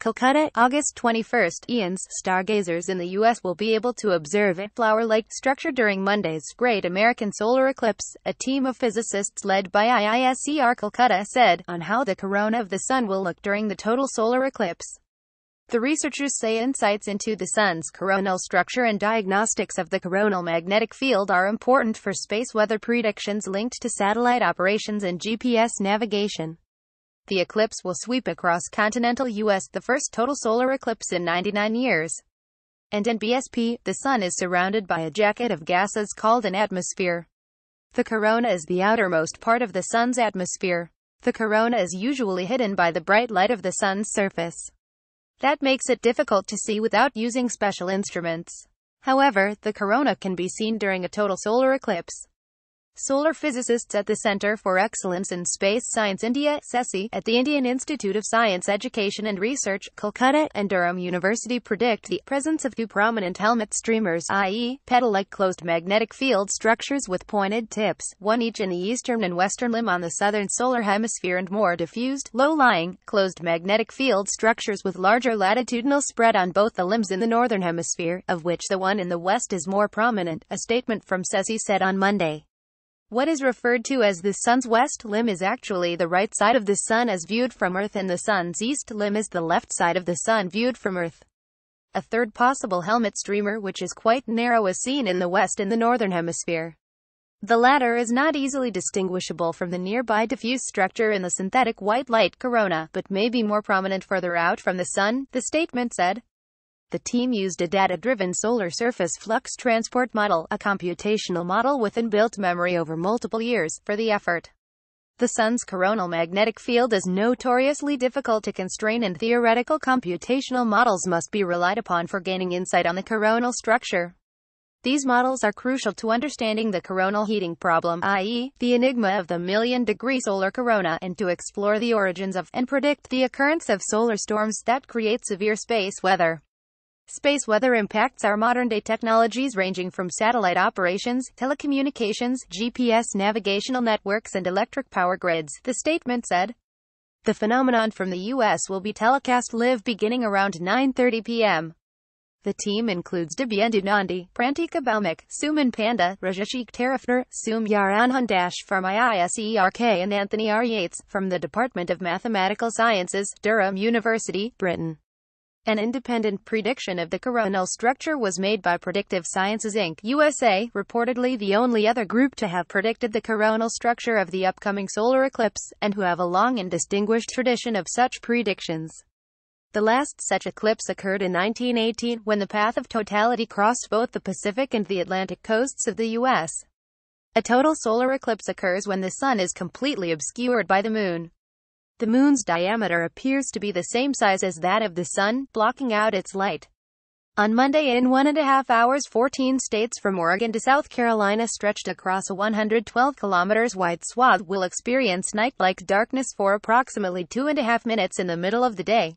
Calcutta, August 21. Ian's stargazers in the U.S. will be able to observe a flower-like structure during Monday's Great American Solar Eclipse, a team of physicists led by IISER Calcutta said, on how the corona of the sun will look during the total solar eclipse. The researchers say insights into the sun's coronal structure and diagnostics of the coronal magnetic field are important for space weather predictions linked to satellite operations and GPS navigation the eclipse will sweep across continental U.S., the first total solar eclipse in 99 years. And in BSP, the Sun is surrounded by a jacket of gases called an atmosphere. The corona is the outermost part of the Sun's atmosphere. The corona is usually hidden by the bright light of the Sun's surface. That makes it difficult to see without using special instruments. However, the corona can be seen during a total solar eclipse solar physicists at the Center for Excellence in Space Science India SESI, at the Indian Institute of Science Education and Research, Kolkata, and Durham University predict the presence of two prominent helmet streamers, i.e., petal-like closed magnetic field structures with pointed tips, one each in the eastern and western limb on the southern solar hemisphere and more diffused, low-lying, closed magnetic field structures with larger latitudinal spread on both the limbs in the northern hemisphere, of which the one in the west is more prominent, a statement from SESI said on Monday. What is referred to as the sun's west limb is actually the right side of the sun as viewed from Earth and the sun's east limb is the left side of the sun viewed from Earth. A third possible helmet streamer which is quite narrow is seen in the west in the northern hemisphere. The latter is not easily distinguishable from the nearby diffuse structure in the synthetic white light corona, but may be more prominent further out from the sun, the statement said. The team used a data-driven solar surface flux transport model, a computational model with inbuilt memory over multiple years, for the effort. The Sun's coronal magnetic field is notoriously difficult to constrain and theoretical computational models must be relied upon for gaining insight on the coronal structure. These models are crucial to understanding the coronal heating problem, i.e., the enigma of the million-degree solar corona, and to explore the origins of, and predict, the occurrence of solar storms that create severe space weather. Space weather impacts our modern-day technologies ranging from satellite operations, telecommunications, GPS navigational networks and electric power grids, the statement said. The phenomenon from the U.S. will be telecast live beginning around 9.30 p.m. The team includes Dibyendu Nandi, Prantika Baumak, Suman Panda, Rajeshik Tarifner, Sumyar Anandash, from IISERK and Anthony R. Yates, from the Department of Mathematical Sciences, Durham University, Britain. An independent prediction of the coronal structure was made by Predictive Sciences Inc. USA, reportedly the only other group to have predicted the coronal structure of the upcoming solar eclipse, and who have a long and distinguished tradition of such predictions. The last such eclipse occurred in 1918 when the path of totality crossed both the Pacific and the Atlantic coasts of the U.S. A total solar eclipse occurs when the sun is completely obscured by the moon. The moon's diameter appears to be the same size as that of the sun, blocking out its light. On Monday in one and a half hours 14 states from Oregon to South Carolina stretched across a 112 kilometers wide swath will experience night-like darkness for approximately two and a half minutes in the middle of the day.